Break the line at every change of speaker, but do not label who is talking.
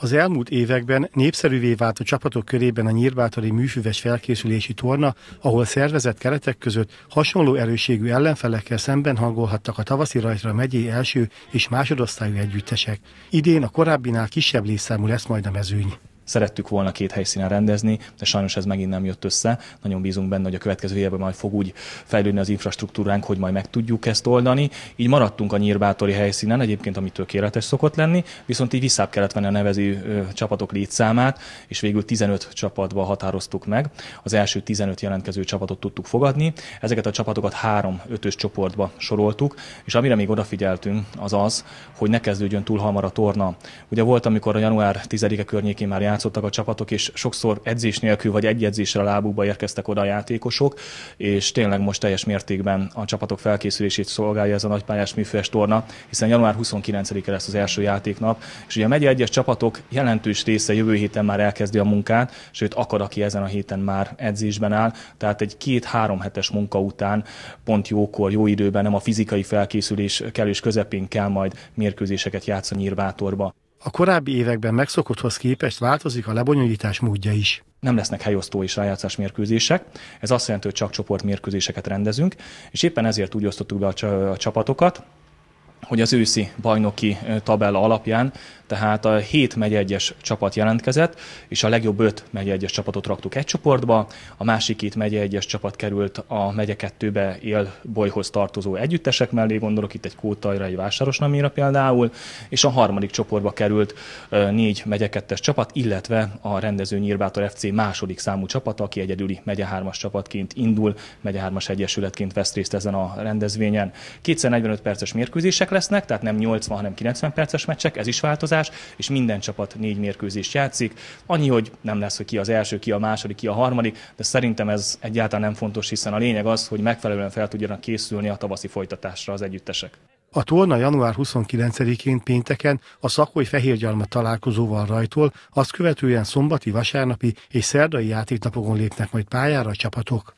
Az elmúlt években népszerűvé vált a csapatok körében a nyírbátori műfüves felkészülési torna, ahol szervezett keretek között hasonló erőségű ellenfelekkel szemben hangolhattak a tavaszi rajtra megyé első és másodosztályú együttesek. Idén a korábbinál kisebb létszámú lesz majd a mezőny
szerettük volna két helyszínen rendezni, de sajnos ez megint nem jött össze. Nagyon bízunk benne, hogy a következő évben majd fog úgy fejlődni az infrastruktúránk, hogy majd meg tudjuk ezt oldani. Így maradtunk a nyírbátori helyszínen, egyébként ami tökéletes szokott lenni, viszont így visszább kellett venni a nevező csapatok létszámát, és végül 15 csapatba határoztuk meg. Az első 15 jelentkező csapatot tudtuk fogadni. Ezeket a csapatokat három ötös csoportba soroltuk, és amire még odafigyeltünk, az az, hogy ne kezdődjön túl hamar a torna. Ugye volt, amikor a január 10-e környékén már jár játszottak a csapatok, és sokszor edzés nélkül vagy egy edzésre a lábukba érkeztek oda a játékosok, és tényleg most teljes mértékben a csapatok felkészülését szolgálja ez a nagypályás műfős torna, hiszen január 29-e lesz az első játéknap, és ugye a megye egyes csapatok jelentős része jövő héten már elkezdi a munkát, sőt akad, aki ezen a héten már edzésben áll, tehát egy két-három hetes munka után pont jókor, jó időben, nem a fizikai felkészülés kellős közepén kell majd mérkőzéseket játszani irvátorba. A korábbi években megszokotthoz képest változik a lebonyolítás módja is. Nem lesznek helyosztó és rájátszás mérkőzések, ez azt jelenti, hogy csak csoportmérkőzéseket rendezünk, és éppen ezért úgy osztottuk be a, a csapatokat, hogy az őszi bajnoki tabella alapján, tehát a 7 megyegyes csapat jelentkezett, és a legjobb 5 megyegyes csapatot raktuk egy csoportba, a másik két megyegyes csapat került a megye kettőbe él bolyhoz tartozó együttesek mellé, gondolok itt egy Kótajra, egy Vásárosnamira például, és a harmadik csoportba került négy megye kettes csapat, illetve a rendező Nyírbátor FC második számú csapata, aki egyedüli megye hármas csapatként indul, megye hármas egyesületként vesz részt ezen a rendezvényen. 245 perces mérkőzések, meccsek lesznek, tehát nem 80, hanem 90 perces meccsek, ez is változás, és minden csapat négy mérkőzést játszik. Annyi, hogy nem lesz, hogy ki az első, ki a második, ki a harmadik, de szerintem ez egyáltalán nem fontos, hiszen a lényeg az, hogy megfelelően fel tudjanak készülni a tavaszi folytatásra az együttesek.
A torna január 29-én pénteken a szakói fehérgyalma találkozóval rajtól, azt követően szombati, vasárnapi és szerdai játéknapokon lépnek majd pályára a csapatok.